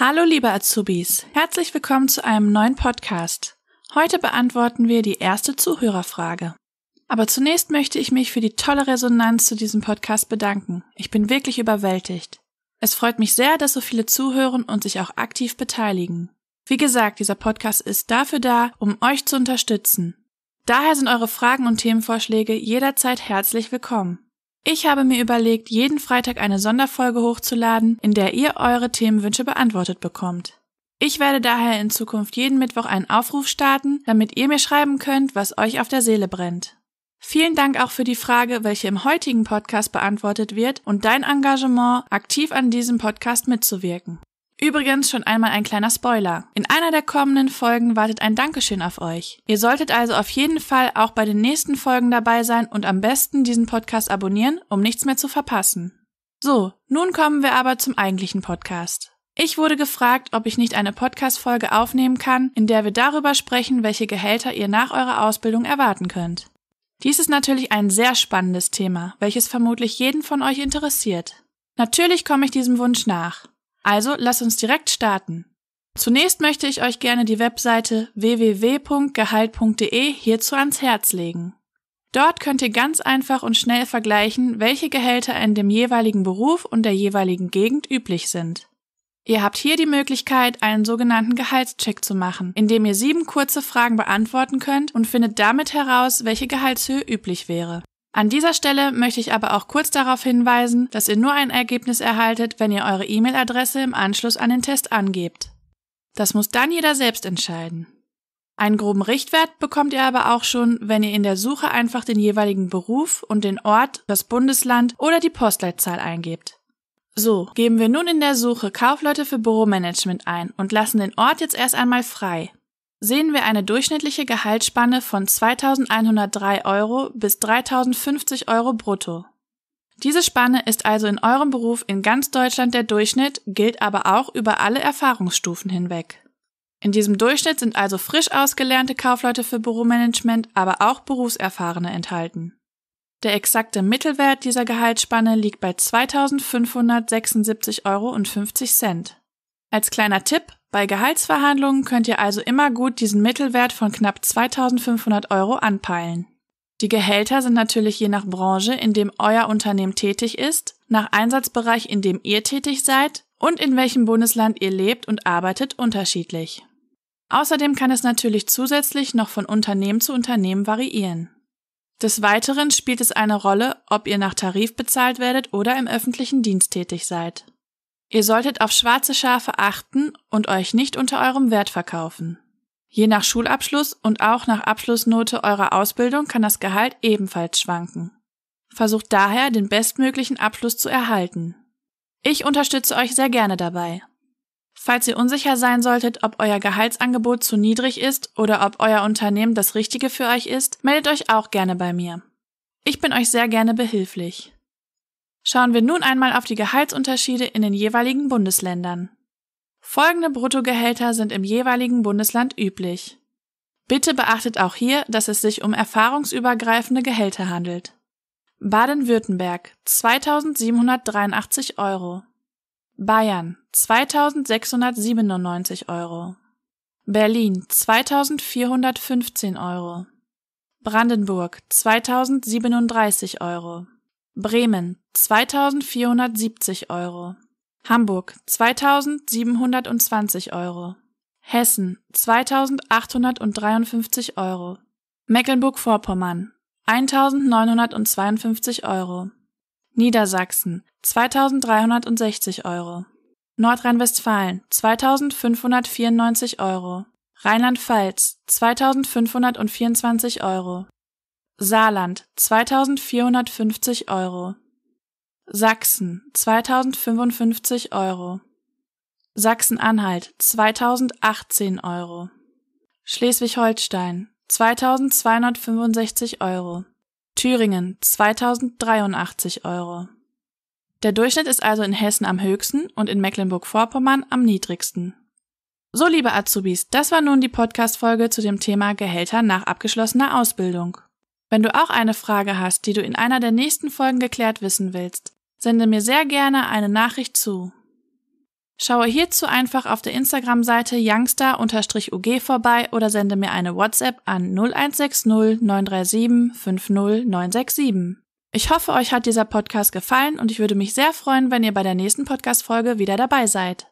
Hallo liebe Azubis, herzlich willkommen zu einem neuen Podcast. Heute beantworten wir die erste Zuhörerfrage. Aber zunächst möchte ich mich für die tolle Resonanz zu diesem Podcast bedanken. Ich bin wirklich überwältigt. Es freut mich sehr, dass so viele zuhören und sich auch aktiv beteiligen. Wie gesagt, dieser Podcast ist dafür da, um euch zu unterstützen. Daher sind eure Fragen und Themenvorschläge jederzeit herzlich willkommen. Ich habe mir überlegt, jeden Freitag eine Sonderfolge hochzuladen, in der ihr eure Themenwünsche beantwortet bekommt. Ich werde daher in Zukunft jeden Mittwoch einen Aufruf starten, damit ihr mir schreiben könnt, was euch auf der Seele brennt. Vielen Dank auch für die Frage, welche im heutigen Podcast beantwortet wird und dein Engagement, aktiv an diesem Podcast mitzuwirken. Übrigens schon einmal ein kleiner Spoiler. In einer der kommenden Folgen wartet ein Dankeschön auf euch. Ihr solltet also auf jeden Fall auch bei den nächsten Folgen dabei sein und am besten diesen Podcast abonnieren, um nichts mehr zu verpassen. So, nun kommen wir aber zum eigentlichen Podcast. Ich wurde gefragt, ob ich nicht eine Podcast-Folge aufnehmen kann, in der wir darüber sprechen, welche Gehälter ihr nach eurer Ausbildung erwarten könnt. Dies ist natürlich ein sehr spannendes Thema, welches vermutlich jeden von euch interessiert. Natürlich komme ich diesem Wunsch nach. Also lass uns direkt starten. Zunächst möchte ich euch gerne die Webseite www.gehalt.de hierzu ans Herz legen. Dort könnt ihr ganz einfach und schnell vergleichen, welche Gehälter in dem jeweiligen Beruf und der jeweiligen Gegend üblich sind. Ihr habt hier die Möglichkeit, einen sogenannten Gehaltscheck zu machen, indem ihr sieben kurze Fragen beantworten könnt und findet damit heraus, welche Gehaltshöhe üblich wäre. An dieser Stelle möchte ich aber auch kurz darauf hinweisen, dass ihr nur ein Ergebnis erhaltet, wenn ihr eure E-Mail-Adresse im Anschluss an den Test angebt. Das muss dann jeder selbst entscheiden. Einen groben Richtwert bekommt ihr aber auch schon, wenn ihr in der Suche einfach den jeweiligen Beruf und den Ort, das Bundesland oder die Postleitzahl eingebt. So, geben wir nun in der Suche Kaufleute für Büromanagement ein und lassen den Ort jetzt erst einmal frei sehen wir eine durchschnittliche Gehaltsspanne von 2.103 Euro bis 3.050 Euro brutto. Diese Spanne ist also in eurem Beruf in ganz Deutschland der Durchschnitt, gilt aber auch über alle Erfahrungsstufen hinweg. In diesem Durchschnitt sind also frisch ausgelernte Kaufleute für Büromanagement, aber auch Berufserfahrene enthalten. Der exakte Mittelwert dieser Gehaltsspanne liegt bei 2.576,50 Euro. Als kleiner Tipp, bei Gehaltsverhandlungen könnt ihr also immer gut diesen Mittelwert von knapp 2500 Euro anpeilen. Die Gehälter sind natürlich je nach Branche, in dem euer Unternehmen tätig ist, nach Einsatzbereich, in dem ihr tätig seid und in welchem Bundesland ihr lebt und arbeitet unterschiedlich. Außerdem kann es natürlich zusätzlich noch von Unternehmen zu Unternehmen variieren. Des Weiteren spielt es eine Rolle, ob ihr nach Tarif bezahlt werdet oder im öffentlichen Dienst tätig seid. Ihr solltet auf schwarze Schafe achten und euch nicht unter eurem Wert verkaufen. Je nach Schulabschluss und auch nach Abschlussnote eurer Ausbildung kann das Gehalt ebenfalls schwanken. Versucht daher, den bestmöglichen Abschluss zu erhalten. Ich unterstütze euch sehr gerne dabei. Falls ihr unsicher sein solltet, ob euer Gehaltsangebot zu niedrig ist oder ob euer Unternehmen das Richtige für euch ist, meldet euch auch gerne bei mir. Ich bin euch sehr gerne behilflich. Schauen wir nun einmal auf die Gehaltsunterschiede in den jeweiligen Bundesländern. Folgende Bruttogehälter sind im jeweiligen Bundesland üblich. Bitte beachtet auch hier, dass es sich um erfahrungsübergreifende Gehälter handelt. Baden-Württemberg 2783 Euro. Bayern 2697 Euro. Berlin 2415 Euro. Brandenburg 2037 Euro. Bremen 2470 Euro, Hamburg 2720 Euro, Hessen 2853 Euro, Mecklenburg-Vorpommern 1952 Euro, Niedersachsen 2360 Euro, Nordrhein-Westfalen 2594 Euro, Rheinland-Pfalz 2524 Euro Saarland 2450 Euro. Sachsen 2055 Euro. Sachsen-Anhalt 2018 Euro. Schleswig-Holstein 2265 Euro. Thüringen 2083 Euro. Der Durchschnitt ist also in Hessen am höchsten und in Mecklenburg-Vorpommern am niedrigsten. So, liebe Azubis, das war nun die Podcast-Folge zu dem Thema Gehälter nach abgeschlossener Ausbildung. Wenn du auch eine Frage hast, die du in einer der nächsten Folgen geklärt wissen willst, sende mir sehr gerne eine Nachricht zu. Schaue hierzu einfach auf der Instagram-Seite youngstar-ug vorbei oder sende mir eine WhatsApp an 0160 937 50967. Ich hoffe, euch hat dieser Podcast gefallen und ich würde mich sehr freuen, wenn ihr bei der nächsten Podcast-Folge wieder dabei seid.